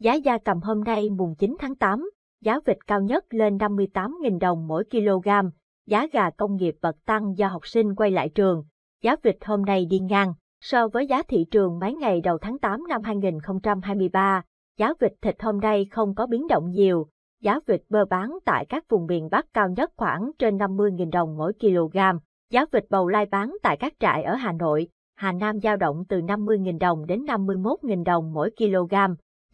Giá da cầm hôm nay mùng 9 tháng 8, giá vịt cao nhất lên 58.000 đồng mỗi kg, giá gà công nghiệp bật tăng do học sinh quay lại trường. Giá vịt hôm nay đi ngang, so với giá thị trường mấy ngày đầu tháng 8 năm 2023, giá vịt thịt hôm nay không có biến động nhiều. Giá vịt bơ bán tại các vùng miền Bắc cao nhất khoảng trên 50.000 đồng mỗi kg. Giá vịt bầu lai bán tại các trại ở Hà Nội, Hà Nam dao động từ 50.000 đồng đến 51.000 đồng mỗi kg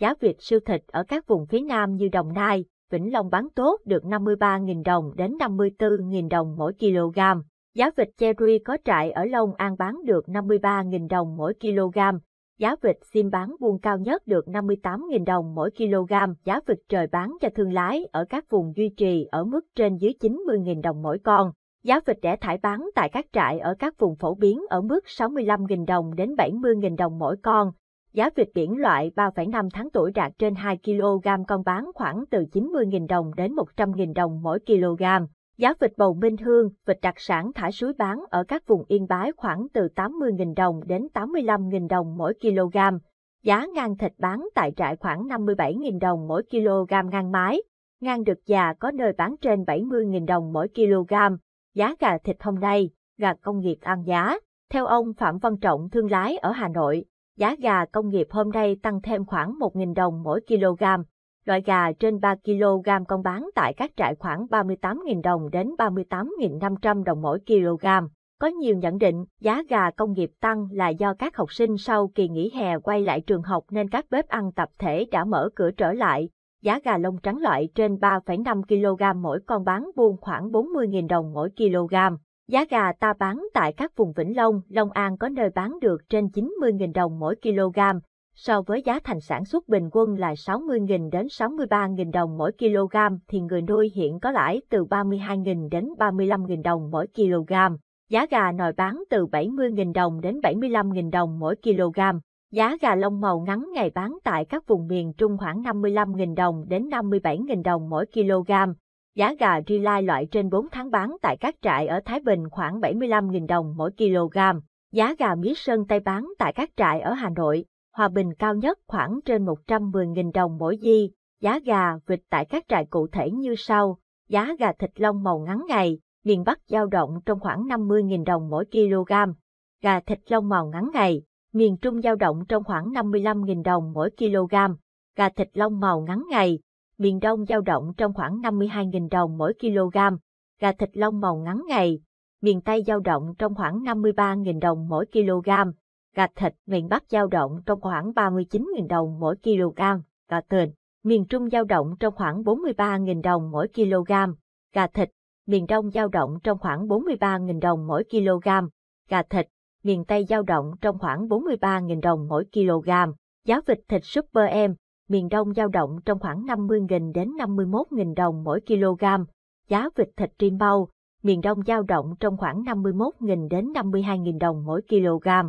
giá vịt siêu thịt ở các vùng phía Nam như Đồng Nai, Vĩnh Long bán tốt được 53.000 đồng đến 54.000 đồng mỗi kg. Giá vịt cherry có trại ở Long An bán được 53.000 đồng mỗi kg. Giá vịt sim bán buôn cao nhất được 58.000 đồng mỗi kg. Giá vịt trời bán cho thương lái ở các vùng duy trì ở mức trên dưới 90.000 đồng mỗi con. Giá vịt đẻ thải bán tại các trại ở các vùng phổ biến ở mức 65.000 đồng đến 70.000 đồng mỗi con. Giá vịt biển loại 3,5 tháng tuổi đạt trên 2 kg con bán khoảng từ 90.000 đồng đến 100.000 đồng mỗi kg. Giá vịt bầu minh hương, vịt đặc sản thả suối bán ở các vùng yên bái khoảng từ 80.000 đồng đến 85.000 đồng mỗi kg. Giá ngang thịt bán tại trại khoảng 57.000 đồng mỗi kg ngang mái. Ngang được già có nơi bán trên 70.000 đồng mỗi kg. Giá gà thịt hôm nay, gà công nghiệp ăn giá. Theo ông Phạm Văn Trọng thương lái ở Hà Nội, Giá gà công nghiệp hôm nay tăng thêm khoảng 1.000 đồng mỗi kg. Loại gà trên 3 kg con bán tại các trại khoảng 38.000 đồng đến 38.500 đồng mỗi kg. Có nhiều nhận định giá gà công nghiệp tăng là do các học sinh sau kỳ nghỉ hè quay lại trường học nên các bếp ăn tập thể đã mở cửa trở lại. Giá gà lông trắng loại trên 3,5 kg mỗi con bán buôn khoảng 40.000 đồng mỗi kg. Giá gà ta bán tại các vùng Vĩnh Long, Long An có nơi bán được trên 90.000 đồng mỗi kg, so với giá thành sản xuất bình quân là 60.000 đến 63.000 đồng mỗi kg thì người nuôi hiện có lãi từ 32.000 đến 35.000 đồng mỗi kg. Giá gà nồi bán từ 70.000 đồng đến 75.000 đồng mỗi kg. Giá gà lông màu ngắn ngày bán tại các vùng miền Trung khoảng 55.000 đồng đến 57.000 đồng mỗi kg, Giá gà ri lai loại trên 4 tháng bán tại các trại ở Thái Bình khoảng 75.000 đồng mỗi kg. Giá gà mí sơn Tây bán tại các trại ở Hà Nội, Hòa Bình cao nhất khoảng trên 110.000 đồng mỗi di. Giá gà vịt tại các trại cụ thể như sau. Giá gà thịt lông màu ngắn ngày, miền Bắc giao động trong khoảng 50.000 đồng mỗi kg. Gà thịt lông màu ngắn ngày, miền Trung giao động trong khoảng 55.000 đồng mỗi kg. Gà thịt lông màu ngắn ngày, miền Đông dao động trong khoảng 52.000 đồng mỗi kg, gà thịt lông màu ngắn ngày, miền Tây dao động trong khoảng 53.000 đồng mỗi kg, gà thịt miền Bắc dao động trong khoảng 39.000 đồng mỗi kg, gà tền, miền Trung dao động trong khoảng 43.000 đồng mỗi kg, gà thịt, miền Đông dao động trong khoảng 43.000 đồng mỗi kg, gà thịt, miền Tây dao động trong khoảng 43.000 đồng mỗi kg. Giá vịt thịt Super Em miền Đông dao động trong khoảng 50.000 đến 51.000 đồng mỗi kg, giá vịt thịt rim bao, miền Đông dao động trong khoảng 51.000 đến 52.000 đồng mỗi kg.